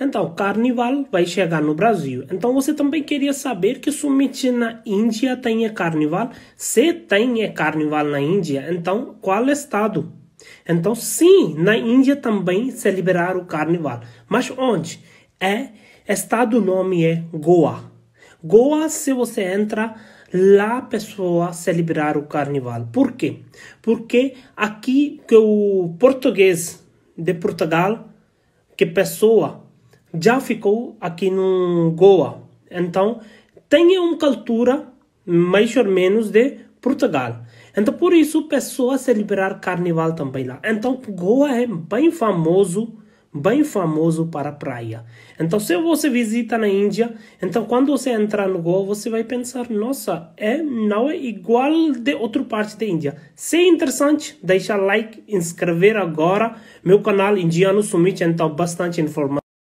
Então, carnaval vai chegar no Brasil. Então, você também queria saber que somente na Índia tem carnaval? Se tem carnaval na Índia, então qual estado? Então, sim, na Índia também celebrar o carnaval. Mas onde? É estado nome é Goa. Goa, se você entra lá pessoa celebrar o carnaval. Por quê? Porque aqui que o português de Portugal que pessoa já ficou aqui no Goa. Então, tem uma cultura mais ou menos de Portugal. Então, por isso, pessoas celebrar carnaval também lá. Então, Goa é bem famoso, bem famoso para a praia. Então, se você visita na Índia, então quando você entrar no Goa, você vai pensar, nossa, é não é igual de outra parte da Índia. Se é interessante, deixa like, inscrever agora. Meu canal Indiano Sumit, então, bastante informação.